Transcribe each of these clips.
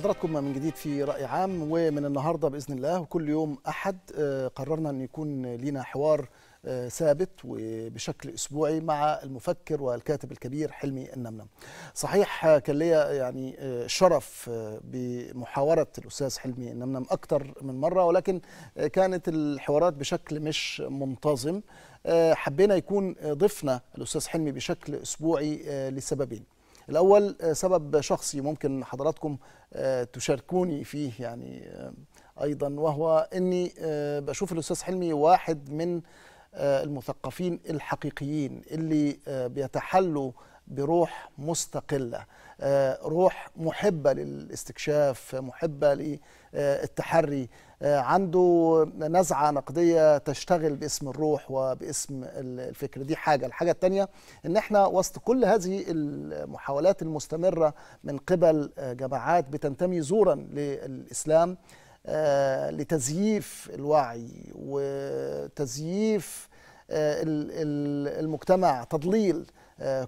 حضراتكم من جديد في رأي عام ومن النهاردة بإذن الله وكل يوم أحد آه، قررنا أن يكون لينا حوار آه، ثابت وبشكل اسبوعي مع المفكر والكاتب الكبير حلمي النمنم. صحيح آه، كان ليا يعني شرف بمحاوره الاستاذ حلمي النمنم اكثر من مره ولكن كانت الحوارات بشكل مش منتظم. حبينا يكون ضيفنا الاستاذ حلمي بشكل اسبوعي لسببين. الاول آه، سبب شخصي ممكن حضراتكم آه، تشاركوني فيه يعني آه، ايضا وهو اني بشوف الاستاذ حلمي واحد من المثقفين الحقيقيين اللي بيتحلوا بروح مستقله آه، روح محبة للاستكشاف محبة للتحري آه، عنده نزعة نقدية تشتغل باسم الروح وباسم الفكر دي حاجة الحاجة الثانية ان احنا وسط كل هذه المحاولات المستمرة من قبل آه، جماعات بتنتمي زورا للإسلام لتزييف الوعي وتزييف المجتمع تضليل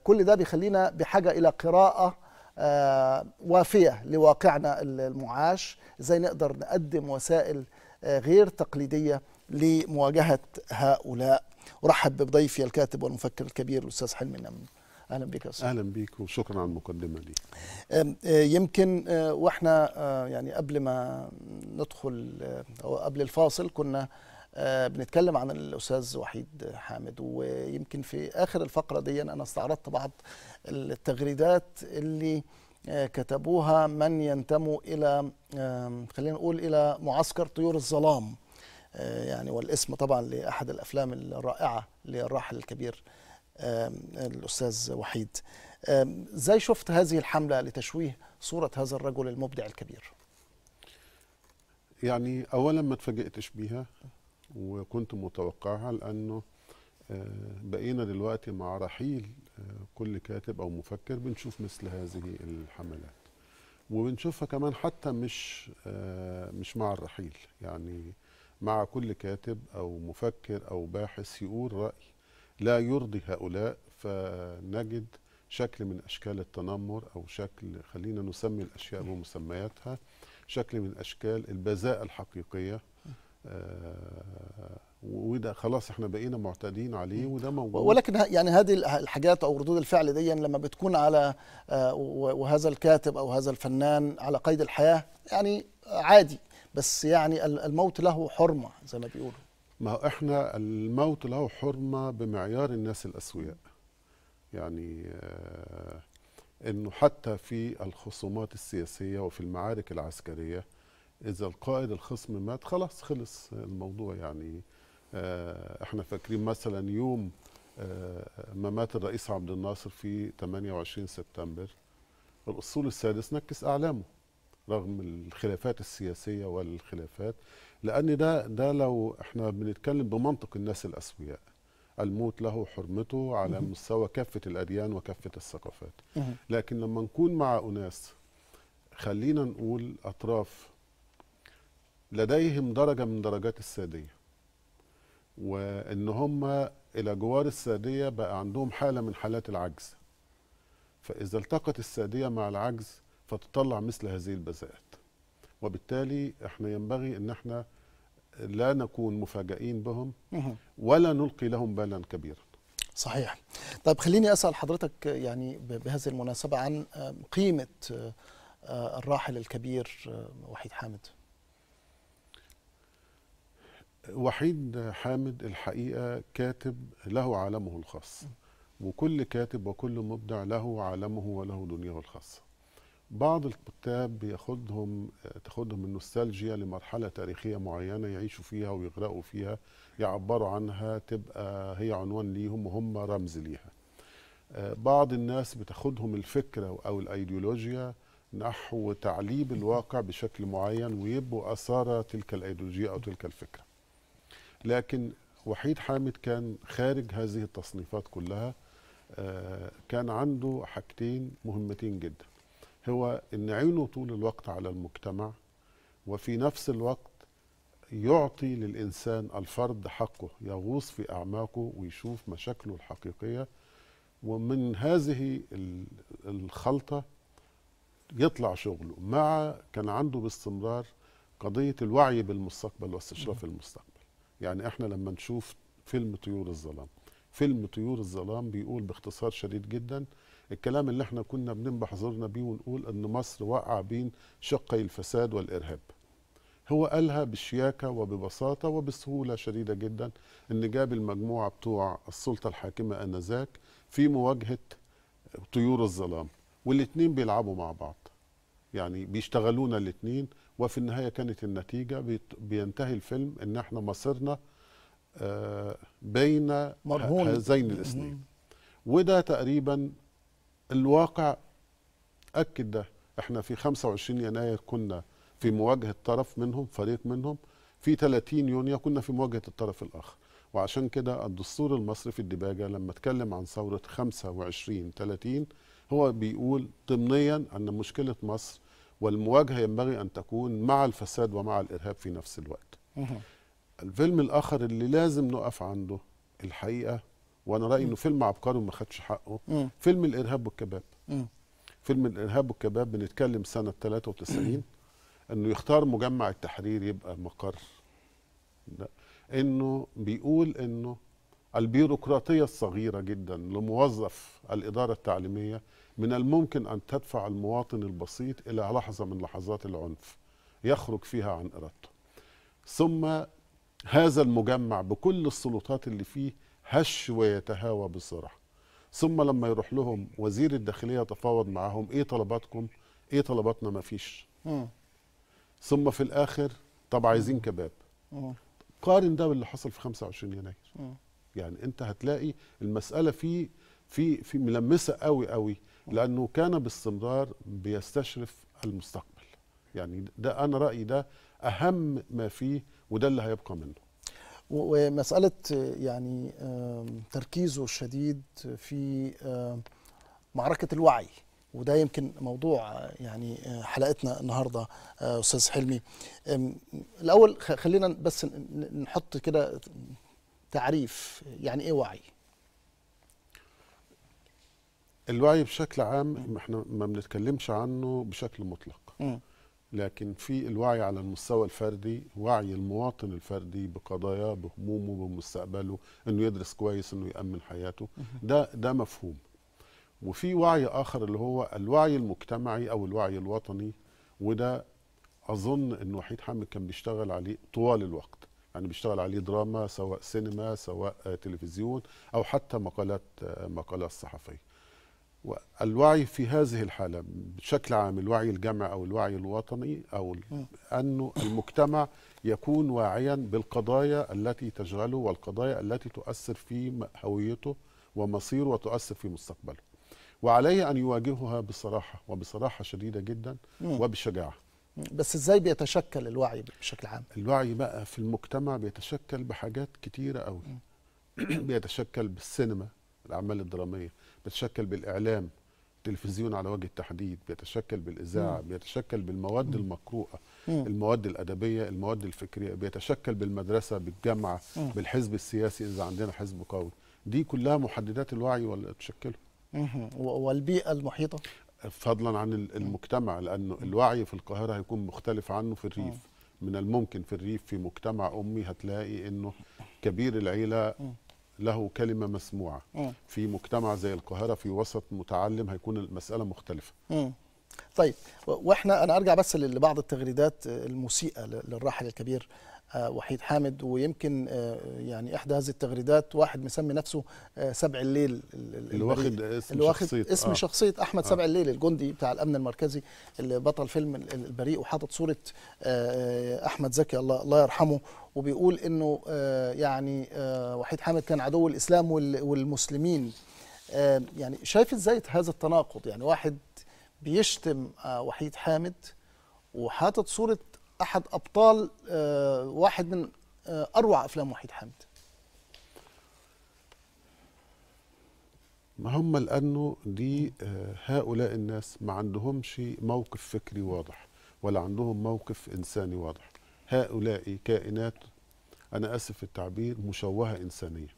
كل ده بيخلينا بحاجة إلى قراءة آه، وافية لواقعنا المعاش ازاي نقدر نقدم وسائل آه، غير تقليدية لمواجهة هؤلاء أرحب بضيفي الكاتب والمفكر الكبير الأستاذ حلمي النمني اهلا بك استاذ اهلا بك وشكرا على المقدمه لي آه، يمكن واحنا يعني قبل ما ندخل او قبل الفاصل كنا آه، بنتكلم عن الاستاذ وحيد حامد ويمكن في اخر الفقره دي انا استعرضت بعض التغريدات اللي آه، كتبوها من ينتموا الى خلينا نقول الى معسكر طيور الظلام آه، يعني والاسم طبعا لاحد الافلام الرائعه للراحل الكبير الاستاذ وحيد ازاي شفت هذه الحمله لتشويه صوره هذا الرجل المبدع الكبير يعني اولا ما اتفاجئتش بيها وكنت متوقعها لانه آه، بقينا دلوقتي مع رحيل آه، كل كاتب او مفكر بنشوف مثل هذه الحملات وبنشوفها كمان حتى مش آه، مش مع الرحيل يعني مع كل كاتب او مفكر او باحث يقول راي لا يرضي هؤلاء فنجد شكل من اشكال التنمر او شكل خلينا نسمي الاشياء بمسمياتها شكل من اشكال البذاءه الحقيقيه ده خلاص احنا بقينا معتادين عليه وده موجود ولكن يعني هذه الحاجات او ردود الفعل دي لما بتكون على آه، وهذا الكاتب او هذا الفنان على قيد الحياه يعني عادي بس يعني الموت له حرمه زي ما بيقولوا ما احنا الموت له حرمه بمعيار الناس الاسوياء يعني آه، انه حتى في الخصومات السياسيه وفي المعارك العسكريه اذا القائد الخصم مات خلاص خلص الموضوع يعني آه، احنا فاكرين مثلا يوم آه، ما مات الرئيس عبد الناصر في 28 سبتمبر الأسطول السادس نكس أعلامه رغم الخلافات السياسية والخلافات لأن ده ده لو احنا بنتكلم بمنطق الناس الأسوياء الموت له حرمته على مستوى كافة الأديان وكافة الثقافات لكن لما نكون مع أناس خلينا نقول أطراف لديهم درجة من درجات السادية وان هم الى جوار الساديه بقى عندهم حاله من حالات العجز فاذا التقت الساديه مع العجز فتطلع مثل هذه البذاءات وبالتالي احنا ينبغي ان احنا لا نكون مفاجئين بهم ولا نلقي لهم بالا كبيرا صحيح طيب خليني اسال حضرتك يعني بهذه المناسبه عن قيمه آه، آه، الراحل الكبير آه، وحيد حامد وحيد حامد الحقيقه كاتب له عالمه الخاص وكل كاتب وكل مبدع له عالمه وله دنياه الخاصه بعض الكتاب بياخدهم تاخدهم النوستالجيا لمرحله تاريخيه معينه يعيشوا فيها ويغرقوا فيها يعبروا عنها تبقى هي عنوان ليهم وهم رمز ليها بعض الناس بتاخدهم الفكره او الايديولوجيا نحو تعليب الواقع بشكل معين ويبقوا أثار تلك الايديولوجيا او تلك الفكره لكن وحيد حامد كان خارج هذه التصنيفات كلها آه، كان عنده حاجتين مهمتين جدا هو ان عينه طول الوقت على المجتمع وفي نفس الوقت يعطي للانسان الفرد حقه يغوص في اعماقه ويشوف مشاكله الحقيقيه ومن هذه الخلطه يطلع شغله مع كان عنده باستمرار قضيه الوعي بالمستقبل واستشراف المستقبل يعني احنا لما نشوف فيلم طيور الظلام فيلم طيور الظلام بيقول باختصار شديد جدا الكلام اللي احنا كنا بننبح زورنا بيه ونقول ان مصر وقع بين شقي الفساد والارهاب هو قالها بشياكه وببساطه وبسهوله شديده جدا ان جاب المجموعه بتوع السلطه الحاكمه انذاك في مواجهه طيور الظلام والاتنين بيلعبوا مع بعض يعني بيشتغلونا الاتنين وفي النهايه كانت النتيجه بينتهي الفيلم ان احنا مصيرنا آه، بين مرهون. هذين الاثنين وده تقريبا الواقع اكد ده احنا في 25 يناير كنا في مواجهه طرف منهم فريق منهم في 30 يونيو كنا في مواجهه الطرف الاخر وعشان كده الدستور المصري في الدباجه لما اتكلم عن ثوره 25 30 هو بيقول ضمنيا ان مشكله مصر والمواجهه ينبغي ان تكون مع الفساد ومع الارهاب في نفس الوقت. الفيلم الاخر اللي لازم نقف عنده الحقيقه وانا رايي انه فيلم عبقري وما خدش حقه فيلم الارهاب والكباب. فيلم الارهاب والكباب بنتكلم سنه 93 انه يختار مجمع التحرير يبقى مقر. انه بيقول انه البيروقراطية الصغيرة جدا لموظف الإدارة التعليمية من الممكن أن تدفع المواطن البسيط إلى لحظة من لحظات العنف يخرج فيها عن إرادته ثم هذا المجمع بكل السلطات اللي فيه هش ويتهاوى بصراحة ثم لما يروح لهم وزير الداخلية يتفاوض معهم إيه طلباتكم إيه طلباتنا ما فيش ثم في الآخر طب عايزين كباب قارن ده باللي حصل في 25 يناير م. يعني انت هتلاقي المساله في في في ملمسه قوي قوي لانه كان باستمرار بيستشرف المستقبل يعني ده انا رايي ده اهم ما فيه وده اللي هيبقى منه ومساله يعني تركيزه الشديد في معركه الوعي وده يمكن موضوع يعني آه، حلقتنا النهارده آه، استاذ حلمي الاول خلينا بس نحط كده تعريف يعني ايه وعي الوعي بشكل عام احنا ما بنتكلمش عنه بشكل مطلق م. لكن في الوعي على المستوى الفردي وعي المواطن الفردي بقضاياه بهمومه بمستقبله انه يدرس كويس انه يامن حياته ده ده مفهوم وفي وعي اخر اللي هو الوعي المجتمعي او الوعي الوطني وده اظن ان وحيد حامد كان بيشتغل عليه طوال الوقت يعني بيشتغل عليه دراما سواء سينما سواء تلفزيون او حتى مقالات مقالات صحفيه والوعي في هذه الحاله بشكل عام الوعي الجمعي او الوعي الوطني او انه المجتمع يكون واعيا بالقضايا التي تشغله والقضايا التي تؤثر في هويته ومصيره وتؤثر في مستقبله وعليه ان يواجهها بصراحه وبصراحه شديده جدا وبشجاعه بس ازاي بيتشكل الوعي بشكل عام الوعي بقى في المجتمع بيتشكل بحاجات كتيره قوي بيتشكل بالسينما الاعمال الدراميه بيتشكل بالاعلام التلفزيون على وجه التحديد بيتشكل بالاذاعه بيتشكل بالمواد المقروءه المواد الادبيه المواد الفكريه بيتشكل بالمدرسه بالجامعه بالحزب السياسي اذا عندنا حزب قوي دي كلها محددات الوعي ولا تشكله والبيئه المحيطه فضلا عن المجتمع لانه الوعي في القاهره هيكون مختلف عنه في الريف آه. من الممكن في الريف في مجتمع امي هتلاقي انه كبير العيله له كلمه مسموعه في مجتمع زي القاهره في وسط متعلم هيكون المساله مختلفه طيب واحنا انا ارجع بس لبعض التغريدات آه، المسيئه للراحل الكبير آه، وحيد حامد ويمكن آه، يعني احدى هذه التغريدات واحد مسمي نفسه آه، سبع الليل اللي واخد اسم اللي شخصيه اسم آه. شخصيه احمد آه. سبع الليل الجندي بتاع الامن المركزي اللي بطل فيلم البريء وحاطط صوره احمد زكي الله الله يرحمه وبيقول انه يعني وحيد حامد كان عدو الاسلام والمسلمين يعني شايف ازاي هذا التناقض يعني واحد بيشتم وحيد حامد وحاطط صوره احد ابطال آه، واحد من آه، اروع افلام وحيد حامد ما هم لانه دي آه، هؤلاء الناس ما عندهمش موقف فكري واضح ولا عندهم موقف انساني واضح هؤلاء كائنات انا اسف في التعبير مشوهه انسانيا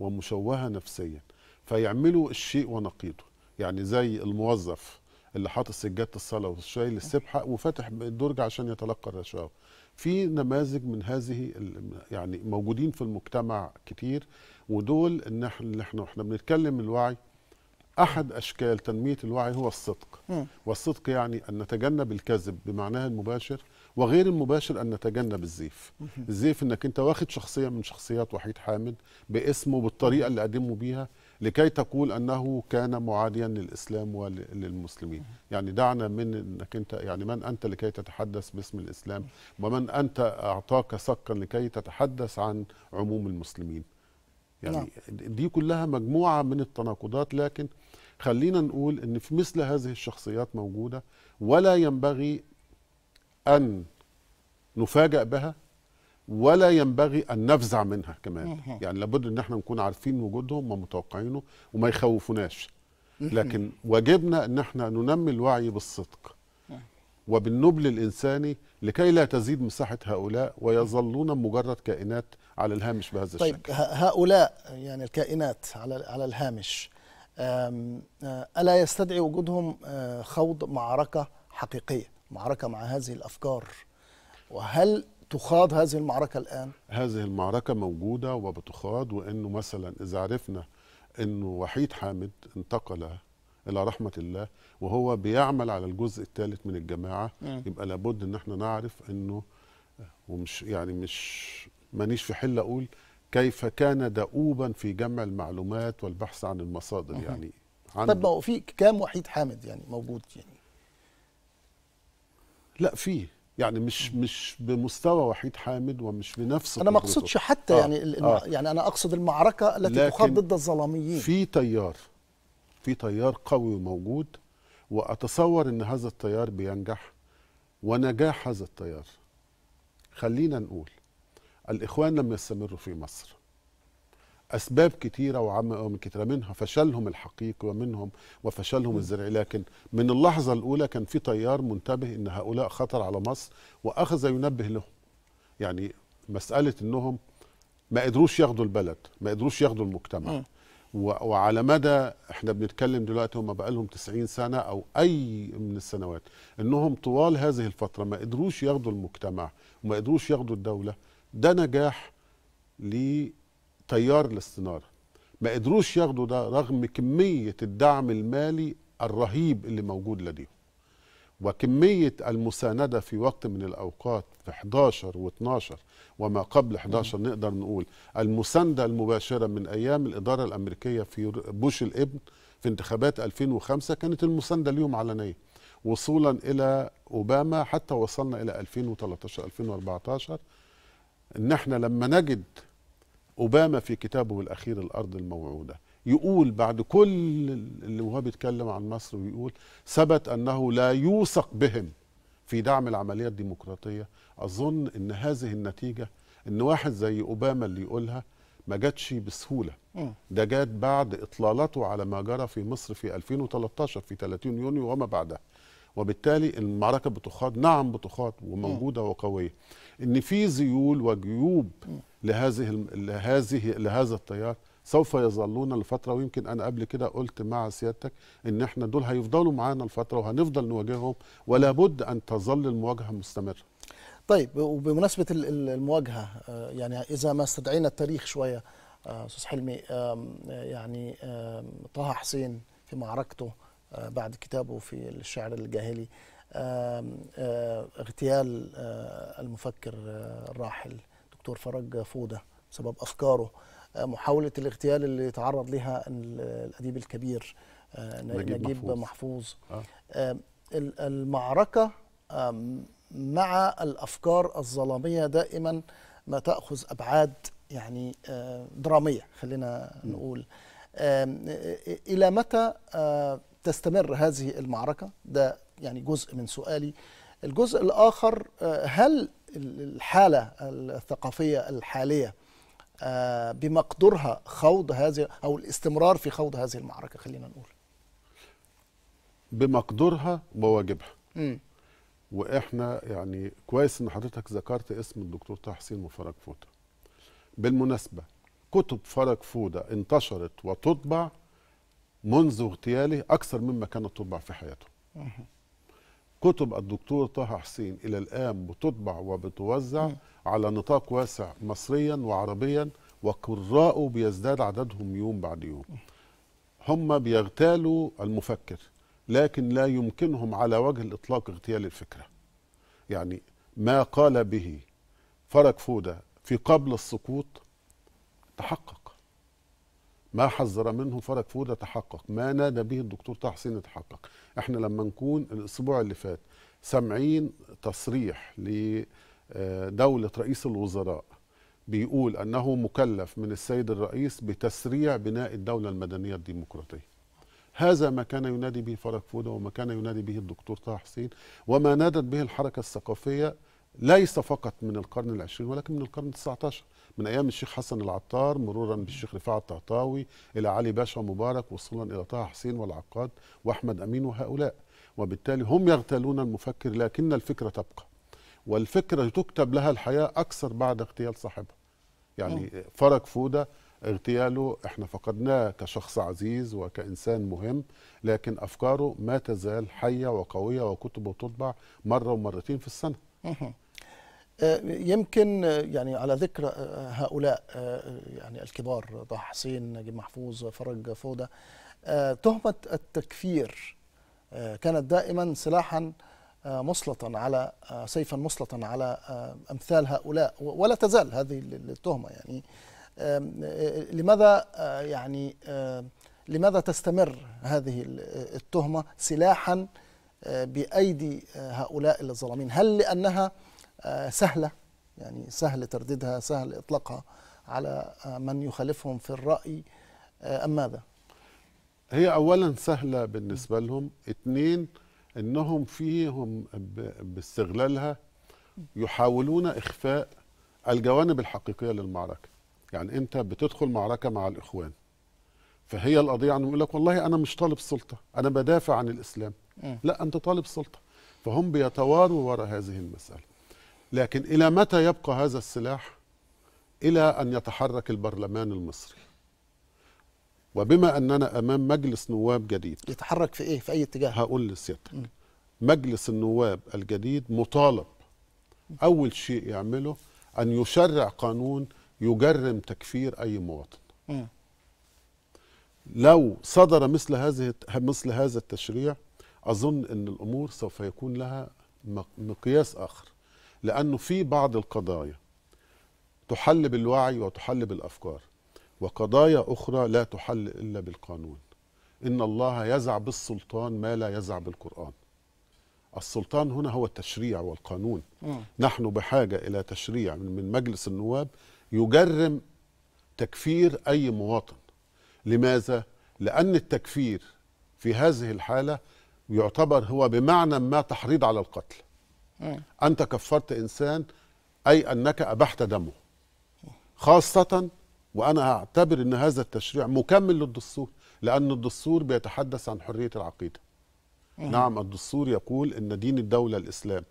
ومشوهه نفسيا فيعملوا الشيء ونقيضه يعني زي الموظف اللي حاطط سجاده الصلاه وشايل السبحه وفاتح الدرج عشان يتلقى الرشاوى في نماذج من هذه يعني موجودين في المجتمع كتير ودول ان احنا احنا احنا بنتكلم الوعي احد اشكال تنميه الوعي هو الصدق والصدق يعني ان نتجنب الكذب بمعناه المباشر وغير المباشر ان نتجنب الزيف الزيف انك انت واخد شخصيه من شخصيات وحيد حامد باسمه بالطريقه اللي قدمه بيها لكي تقول أنه كان معاديا للإسلام وللمسلمين يعني دعنا من أنك أنت يعني من أنت لكي تتحدث باسم الإسلام ومن أنت أعطاك سقا لكي تتحدث عن عموم المسلمين يعني نعم. دي كلها مجموعة من التناقضات لكن خلينا نقول أن في مثل هذه الشخصيات موجودة ولا ينبغي أن نفاجئ بها ولا ينبغي ان نفزع منها كمان يعني لابد ان احنا نكون عارفين وجودهم ومتوقعينه وما يخوفوناش لكن واجبنا ان احنا ننمي الوعي بالصدق وبالنبل الانساني لكي لا تزيد مساحه هؤلاء ويظلون مجرد كائنات على الهامش بهذا الشكل. طيب هؤلاء يعني الكائنات على على الهامش الا يستدعي وجودهم خوض معركه حقيقيه، معركه مع هذه الافكار وهل تخاض هذه المعركة الآن؟ هذه المعركة موجودة وبتخاض وأنه مثلا إذا عرفنا أنه وحيد حامد انتقل إلى رحمة الله وهو بيعمل على الجزء الثالث من الجماعة م. يبقى لابد أن احنا نعرف أنه ومش يعني مش مانيش في حل أقول كيف كان دؤوبا في جمع المعلومات والبحث عن المصادر م. يعني عنده. طب ما في كام وحيد حامد يعني موجود يعني لا فيه يعني مش مش بمستوى وحيد حامد ومش بنفس انا ما اقصدش حتى آه يعني آه يعني انا اقصد المعركه التي تخاض ضد الظلاميين في تيار في تيار قوي وموجود واتصور ان هذا التيار بينجح ونجاح هذا التيار خلينا نقول الاخوان لم يستمروا في مصر اسباب كثيره وعوامل كثيره منها فشلهم الحقيقي ومنهم وفشلهم الزرعي لكن من اللحظه الاولى كان في تيار منتبه ان هؤلاء خطر على مصر واخذ ينبه لهم يعني مساله انهم ما قدروش ياخدوا البلد ما قدروش ياخدوا المجتمع م. وعلى مدى احنا بنتكلم دلوقتي هم بقى لهم 90 سنه او اي من السنوات انهم طوال هذه الفتره ما قدروش ياخدوا المجتمع وما قدروش ياخدوا الدوله ده نجاح ل تيار الاستناره ما قدروش ياخدوا ده رغم كميه الدعم المالي الرهيب اللي موجود لديهم وكميه المسانده في وقت من الاوقات في 11 و12 وما قبل 11 نقدر نقول المسانده المباشره من ايام الاداره الامريكيه في بوش الابن في انتخابات 2005 كانت المسانده اليوم علنيه وصولا الى اوباما حتى وصلنا الى 2013 2014 ان احنا لما نجد اوباما في كتابه الاخير الارض الموعوده يقول بعد كل اللي وهو بيتكلم عن مصر ويقول ثبت انه لا يوثق بهم في دعم العمليه الديمقراطيه اظن ان هذه النتيجه ان واحد زي اوباما اللي يقولها ما جاتش بسهوله ده جات بعد اطلالته على ما جرى في مصر في 2013 في 30 يونيو وما بعدها وبالتالي المعركه بتخاض نعم بتخاض وموجوده وقويه ان في ذيول وجيوب لهذه لهذه لهذا التيار سوف يظلون لفتره ويمكن انا قبل كده قلت مع سيادتك ان احنا دول هيفضلوا معانا لفتره وهنفضل نواجههم ولا بد ان تظل المواجهه مستمره طيب وبمناسبه المواجهه آه، يعني اذا ما استدعينا التاريخ شويه آه، استاذ حلمي يعني طه حسين في معركته آه، بعد كتابه في الشعر الجاهلي اغتيال المفكر الراحل الدكتور فرج فوده بسبب افكاره آه، محاوله الاغتيال اللي تعرض لها الاديب الكبير آه، نجيب, نجيب محفوظ, محفوظ. آه. المعركه مع الافكار الظلاميه دائما ما تاخذ ابعاد يعني آه، دراميه خلينا نقول الى متى تستمر هذه المعركه ده يعني جزء من سؤالي الجزء الاخر هل الحالة الثقافية الحالية آه، بمقدورها خوض هذه أو الاستمرار في خوض هذه المعركة خلينا نقول بمقدورها وواجبها م. واحنا يعني كويس ان حضرتك ذكرت اسم الدكتور طه حسين وفرج فوده بالمناسبه كتب فرج فوده انتشرت وتطبع منذ اغتياله اكثر مما كانت تطبع في حياته كتب الدكتور طه حسين إلى الآن بتطبع وبتوزع على نطاق واسع مصريا وعربيا وقراءه بيزداد عددهم يوم بعد يوم هم بيغتالوا المفكر لكن لا يمكنهم على وجه الإطلاق اغتيال الفكرة يعني ما قال به فرج فودة في قبل السقوط تحقق ما حذر منه فرج فودة تحقق ما نادى به الدكتور طه حسين تحقق احنا لما نكون الاسبوع اللي فات سامعين تصريح لدولة آه، رئيس الوزراء بيقول أنه مكلف من السيد الرئيس بتسريع بناء الدولة المدنية الديمقراطية هذا ما كان ينادي به فرج فودة وما كان ينادي به الدكتور طه حسين وما نادت به الحركة الثقافية ليس فقط من القرن العشرين ولكن من القرن التسعتاشر من ايام الشيخ حسن العطار مرورا بالشيخ رفاعه الطهطاوي الى علي باشا مبارك وصولا الى طه حسين والعقاد واحمد امين وهؤلاء وبالتالي هم يغتالون المفكر لكن الفكره تبقى والفكره تكتب لها الحياه اكثر بعد اغتيال صاحبها يعني فرج فوده اغتياله احنا فقدناه كشخص عزيز وكانسان مهم لكن افكاره ما تزال حيه وقويه وكتبه تطبع مره ومرتين في السنه آه، يمكن آه، يعني على ذكر آه، هؤلاء يعني الكبار طه حسين نجيب محفوظ فرج فوده تهمه التكفير كانت دائما سلاحا مسلطا على سيفا مسلطا على امثال هؤلاء ولا تزال هذه التهمه يعني لماذا يعني لماذا تستمر هذه التهمه سلاحا بايدي هؤلاء الظالمين هل لانها آه، سهله يعني سهل ترديدها سهل اطلاقها على آه، من يخالفهم في الراي آه، ام ماذا؟ هي اولا سهله بالنسبه لهم اثنين انهم فيهم باستغلالها يحاولون اخفاء الجوانب الحقيقيه للمعركه يعني انت بتدخل معركه مع الاخوان فهي القضيه عنهم يعني يقول لك والله انا مش طالب سلطه انا بدافع عن الاسلام لا انت طالب سلطه فهم بيتواروا وراء هذه المساله لكن إلى متى يبقى هذا السلاح إلى أن يتحرك البرلمان المصري وبما أننا أمام مجلس نواب جديد يتحرك في إيه؟ في أي اتجاه؟ هقول لسيادتك مجلس النواب الجديد مطالب أول شيء يعمله أن يشرع قانون يجرم تكفير أي مواطن لو صدر مثل هذه مثل هذا التشريع أظن أن الأمور سوف يكون لها مقياس آخر لأنه في بعض القضايا تحل بالوعي وتحل بالأفكار وقضايا أخرى لا تحل إلا بالقانون إن الله يزع بالسلطان ما لا يزع بالقرآن السلطان هنا هو التشريع والقانون م. نحن بحاجة إلى تشريع من مجلس النواب يجرم تكفير أي مواطن لماذا؟ لأن التكفير في هذه الحالة يعتبر هو بمعنى ما تحريض على القتل مم. إيه. أنت كفرت إنسان أي أنك أبحت دمه خاصة وأنا أعتبر أن هذا التشريع مكمل للدستور لأن الدستور بيتحدث عن حرية العقيدة مم. إيه. نعم الدستور يقول أن دين الدولة الإسلام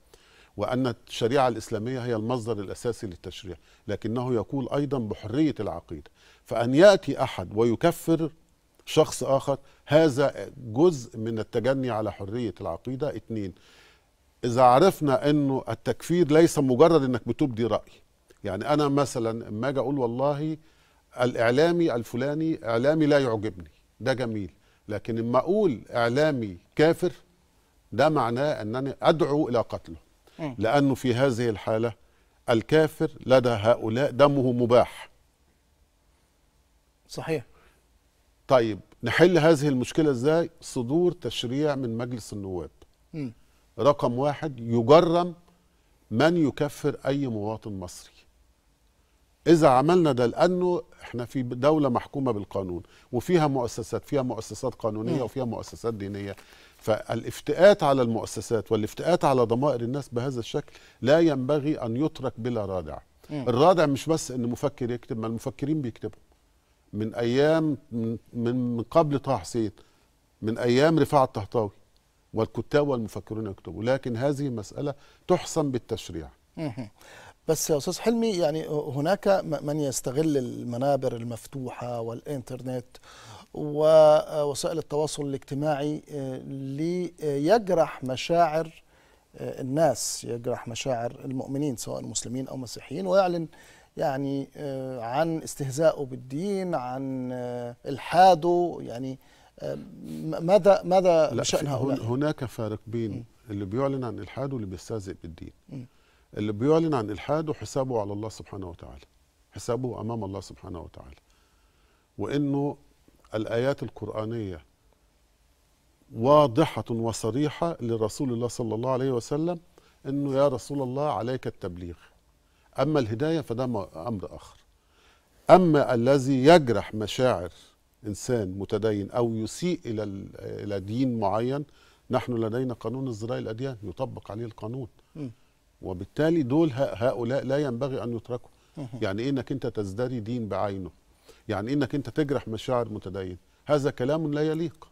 وأن الشريعة الإسلامية هي المصدر الأساسي للتشريع لكنه يقول أيضا بحرية العقيدة فأن يأتي أحد ويكفر شخص آخر هذا جزء من التجني على حرية العقيدة اثنين اذا عرفنا انه التكفير ليس مجرد انك بتبدي راي يعني انا مثلا اما اجي اقول والله الاعلامي الفلاني اعلامي لا يعجبني ده جميل لكن اما اقول اعلامي كافر ده معناه انني ادعو الى قتله إيه. لانه في هذه الحاله الكافر لدى هؤلاء دمه مباح صحيح طيب نحل هذه المشكله ازاي صدور تشريع من مجلس النواب م. رقم واحد يجرم من يكفر أي مواطن مصري إذا عملنا ده لأنه إحنا في دولة محكومة بالقانون وفيها مؤسسات فيها مؤسسات قانونية وفيها مؤسسات دينية فالافتئات على المؤسسات والافتئات على ضمائر الناس بهذا الشكل لا ينبغي أن يترك بلا رادع الرادع مش بس أن مفكر يكتب ما المفكرين بيكتبوا من أيام من, من قبل طه حسين من أيام رفاعة الطهطاوي والكتاب والمفكرون يكتبوا لكن هذه مسألة تحسم بالتشريع بس يا استاذ حلمي يعني هناك من يستغل المنابر المفتوحه والانترنت ووسائل التواصل الاجتماعي آه، ليجرح مشاعر آه، الناس يجرح مشاعر المؤمنين سواء مسلمين او مسيحيين ويعلن يعني آه، عن استهزائه بالدين عن الحاده يعني ماذا ماذا بشان هؤلاء؟ هناك فارق بين اللي بيعلن عن الحاد واللي بيستهزئ بالدين. اللي بيعلن عن الحاد حسابه على الله سبحانه وتعالى. حسابه امام الله سبحانه وتعالى. وانه الايات القرانيه واضحه وصريحه لرسول الله صلى الله عليه وسلم انه يا رسول الله عليك التبليغ. اما الهدايه فده امر اخر. اما الذي يجرح مشاعر انسان متدين او يسيء الى الى دين معين نحن لدينا قانون ازدراء الاديان يطبق عليه القانون وبالتالي دول هؤلاء لا ينبغي ان يتركوا يعني إيه انك انت تزدري دين بعينه يعني انك انت تجرح مشاعر متدين هذا كلام لا يليق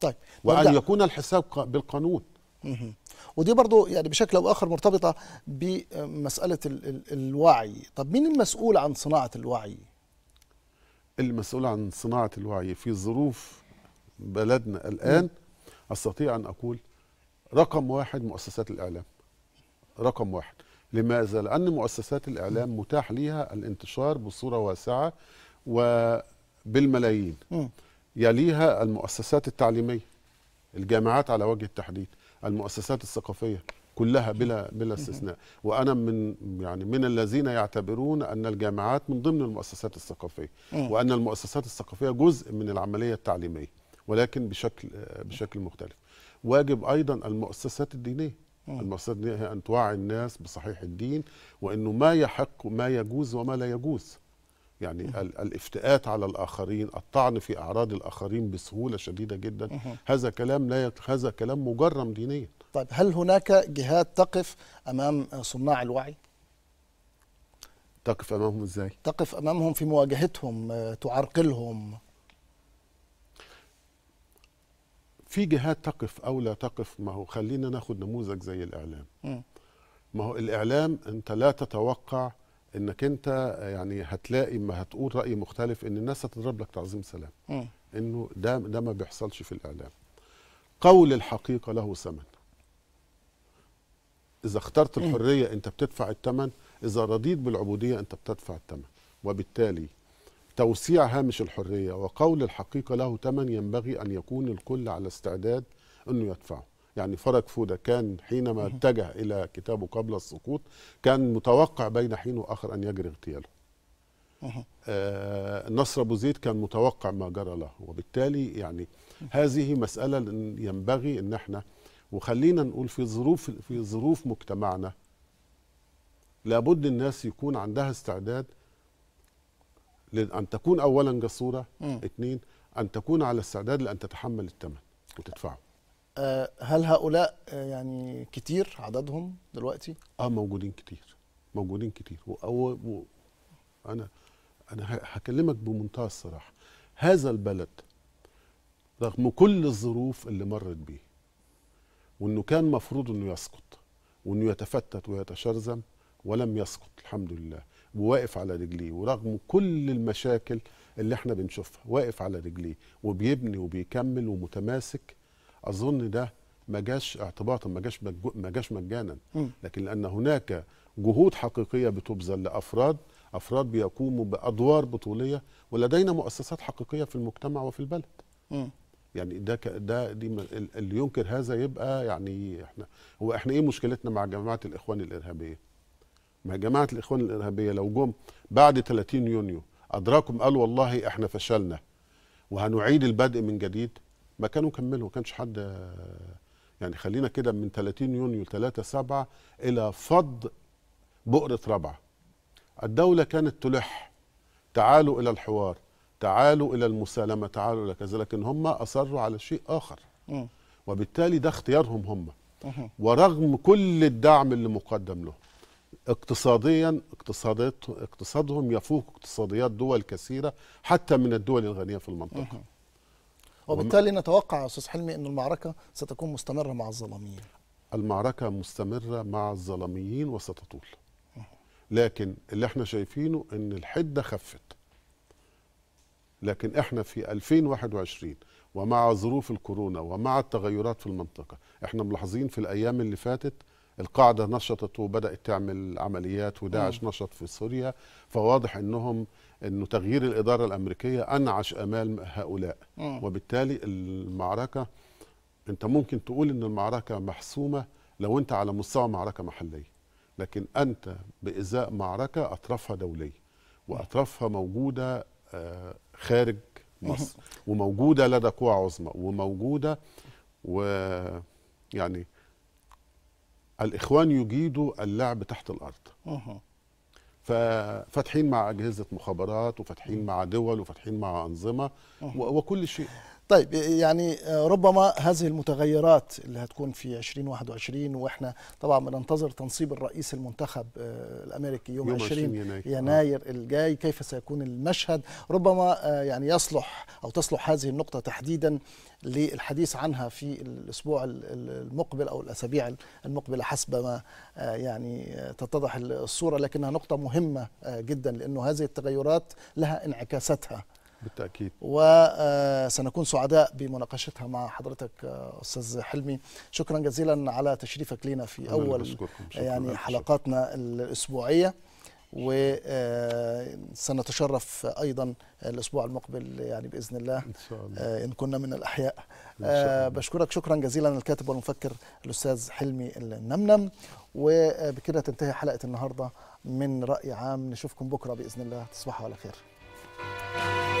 طيب وان يكون الحساب بالقانون ودي برضو يعني بشكل او اخر مرتبطه بمساله الوعي طب مين المسؤول عن صناعه الوعي المسؤول عن صناعه الوعي في ظروف بلدنا الان استطيع ان اقول رقم واحد مؤسسات الاعلام رقم واحد لماذا؟ لأن مؤسسات الإعلام متاح لها الانتشار بصورة واسعة وبالملايين يليها المؤسسات التعليمية الجامعات على وجه التحديد المؤسسات الثقافية كلها بلا بلا استثناء وانا من يعني من الذين يعتبرون ان الجامعات من ضمن المؤسسات الثقافيه إيه. وان المؤسسات الثقافيه جزء من العمليه التعليميه ولكن بشكل بشكل مختلف واجب ايضا المؤسسات الدينيه إيه. المؤسسات الدينيه هي ان توعي الناس بصحيح الدين وانه ما يحق ما يجوز وما لا يجوز يعني الافتئات على الاخرين الطعن في اعراض الاخرين بسهوله شديده جدا هذا كلام لا هذا كلام مجرم دينيا طيب هل هناك جهات تقف امام صناع الوعي؟ تقف امامهم ازاي؟ تقف امامهم في مواجهتهم آه، تعرقلهم في جهات تقف او لا تقف ما هو خلينا ناخد نموذج زي الاعلام م. ما هو الاعلام انت لا تتوقع انك انت يعني هتلاقي ما هتقول راي مختلف ان الناس هتضرب لك تعظيم سلام م. انه ده ده ما بيحصلش في الاعلام قول الحقيقه له ثمن إذا اخترت إيه. الحرية أنت بتدفع الثمن إذا رضيت بالعبودية أنت بتدفع الثمن وبالتالي توسيع هامش الحرية وقول الحقيقة له ثمن ينبغي أن يكون الكل على استعداد أنه يدفعه يعني فرج فودة كان حينما إيه. اتجه إلى كتابه قبل السقوط كان متوقع بين حين وآخر أن يجري اغتياله إيه. آه نصر أبو زيد كان متوقع ما جرى له وبالتالي يعني هذه مسألة ينبغي أن احنا وخلينا نقول في ظروف في ظروف مجتمعنا لابد الناس يكون عندها استعداد لأن تكون أولا جسورة اثنين أن تكون على استعداد لأن تتحمل الثمن وتدفعه آه، هل هؤلاء آه، يعني كتير عددهم دلوقتي؟ اه موجودين كتير موجودين كتير وأو و... أنا أنا هكلمك بمنتهى الصراحة هذا البلد رغم كل الظروف اللي مرت بيه وانه كان مفروض انه يسقط وانه يتفتت ويتشرذم ولم يسقط الحمد لله وواقف على رجليه ورغم كل المشاكل اللي احنا بنشوفها واقف على رجليه وبيبني وبيكمل ومتماسك اظن ده ما جاش اعتباطا ما جاش ما جاش مجانا لكن لان هناك جهود حقيقيه بتبذل لافراد افراد بيقوموا بادوار بطوليه ولدينا مؤسسات حقيقيه في المجتمع وفي البلد يعني ده ده دي اللي ينكر هذا يبقى يعني احنا هو احنا ايه مشكلتنا مع جماعه الاخوان الارهابيه؟ ما جماعه الاخوان الارهابيه لو جم بعد 30 يونيو ادراكم قالوا والله احنا فشلنا وهنعيد البدء من جديد ما كانوا كملوا ما كانش حد يعني خلينا كده من 30 يونيو 3 7 الى فض بؤره ربع الدوله كانت تلح تعالوا الى الحوار تعالوا الى المسالمه تعالوا الى كذا لكن هم اصروا على شيء اخر وبالتالي ده اختيارهم هم ورغم كل الدعم اللي مقدم لهم اقتصاديا اقتصادات اقتصادهم يفوق اقتصاديات دول كثيره حتى من الدول الغنيه في المنطقه وبالتالي نتوقع يا استاذ حلمي ان المعركه ستكون مستمره مع الظلاميين المعركه مستمره مع الظلاميين وستطول لكن اللي احنا شايفينه ان الحده خفت لكن احنا في 2021 ومع ظروف الكورونا ومع التغيرات في المنطقه احنا ملاحظين في الايام اللي فاتت القاعده نشطت وبدات تعمل عمليات وداعش نشط في سوريا فواضح انهم انه تغيير الاداره الامريكيه انعش امال هؤلاء م. وبالتالي المعركه انت ممكن تقول ان المعركه محسومه لو انت على مستوى معركه محليه لكن انت بازاء معركه اطرافها دوليه واطرافها موجوده آه خارج مصر وموجوده لدى قوى عظمى وموجوده ويعني الاخوان يجيدوا اللعب تحت الارض ففاتحين مع اجهزه مخابرات وفاتحين مع دول وفاتحين مع انظمه وكل شيء طيب يعني آه، ربما هذه المتغيرات اللي هتكون في 2021 واحنا طبعا بننتظر تنصيب الرئيس المنتخب آه، الامريكي يوم, يوم 20 يناير, يناير آه. الجاي كيف سيكون المشهد ربما آه، يعني يصلح او تصلح هذه النقطه تحديدا للحديث عنها في الاسبوع المقبل او الاسابيع المقبله حسب ما يعني تتضح الصوره لكنها نقطه مهمه جدا لانه هذه التغيرات لها انعكاساتها بالتاكيد وسنكون سعداء بمناقشتها مع حضرتك آه، استاذ حلمي شكرا جزيلا على تشريفك لنا في اول يعني حلقاتنا الاسبوعيه وسنتشرف آه، ايضا الاسبوع المقبل يعني باذن الله ان شاء الله آه، ان كنا من الاحياء بشكرك شكرا جزيلا الكاتب والمفكر الاستاذ حلمي النمنم وبكده تنتهي حلقه النهارده من راي عام نشوفكم بكره باذن الله تصبحوا على خير